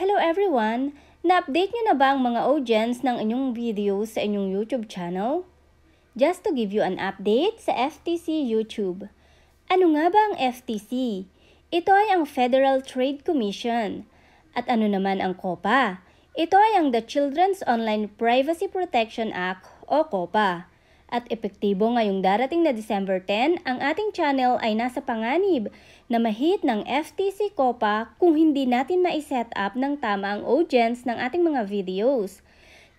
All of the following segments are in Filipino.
Hello everyone! Na-update nyo na ba ang mga audience ng inyong videos sa inyong YouTube channel? Just to give you an update sa FTC YouTube. Ano nga ba ang FTC? Ito ay ang Federal Trade Commission. At ano naman ang COPA? Ito ay ang The Children's Online Privacy Protection Act o COPA at epektibo ngayong darating na December 10, ang ating channel ay nasa panganib na mahit ng FTC COPA kung hindi natin ma-set up ng tama ang audience ng ating mga videos.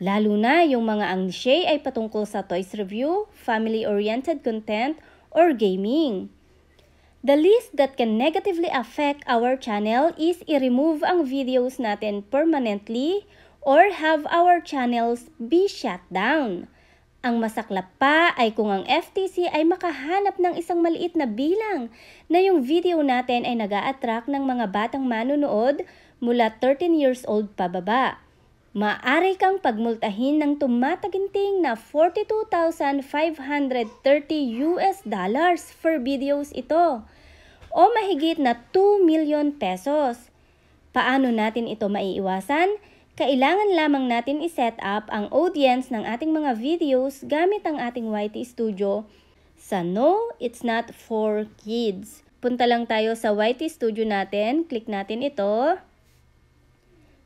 Lalo na yung mga ang niche ay patungkol sa toys review, family-oriented content, or gaming. The least that can negatively affect our channel is i-remove ang videos natin permanently or have our channels be shut down. Ang masaklap pa ay kung ang FTC ay makahanap ng isang maliit na bilang na yung video natin ay nag attract ng mga batang manunood mula 13 years old pababa. Maari kang pagmultahin ng tumataginting na 42,530 US dollars for videos ito o mahigit na 2 million pesos. Paano natin ito maiiwasan? Kailangan lamang natin i-set up ang audience ng ating mga videos gamit ang ating YT Studio sa No, It's Not For Kids. Punta lang tayo sa YT Studio natin. Click natin ito.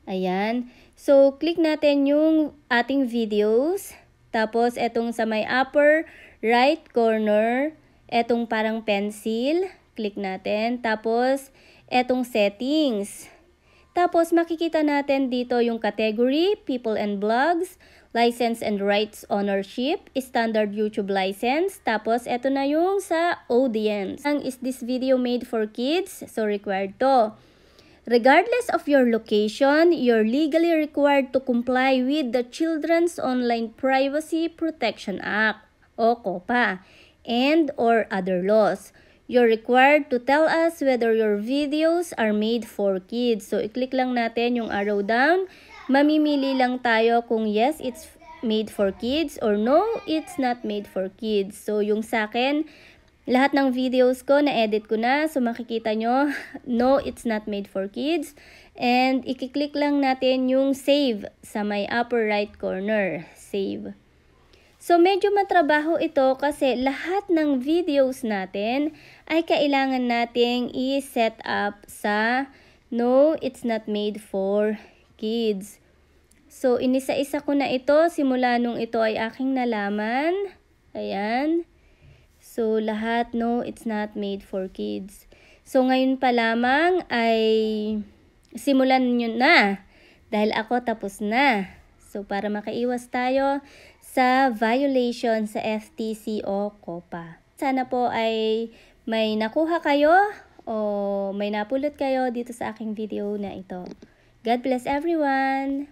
Ayan. So, click natin yung ating videos. Tapos, etong sa may upper right corner, etong parang pencil. Click natin. Tapos, etong settings. Tapos makikita natin dito yung category, people and blogs, license and rights ownership, standard YouTube license, tapos eto na yung sa audience. Ang is this video made for kids? So required to. Regardless of your location, you're legally required to comply with the Children's Online Privacy Protection Act o COPA and or other laws. You're required to tell us whether your videos are made for kids. So, i-click lang natin yung arrow down. Mamimili lang tayo kung yes, it's made for kids or no, it's not made for kids. So, yung sa akin, lahat ng videos ko, na-edit ko na. So, makikita nyo, no, it's not made for kids. And, i-click lang natin yung save sa may upper right corner. Save. So medyo matrabaho ito kasi lahat ng videos natin ay kailangan nating i-set up sa no, it's not made for kids. So inisa-isa ko na ito simula nung ito ay aking nalaman. Ayan. So lahat no, it's not made for kids. So ngayon pa lamang ay simulan niyo na dahil ako tapos na. So para makaiwas tayo sa violation sa FTC o COPA. Sana po ay may nakuha kayo o may napulot kayo dito sa aking video na ito. God bless everyone!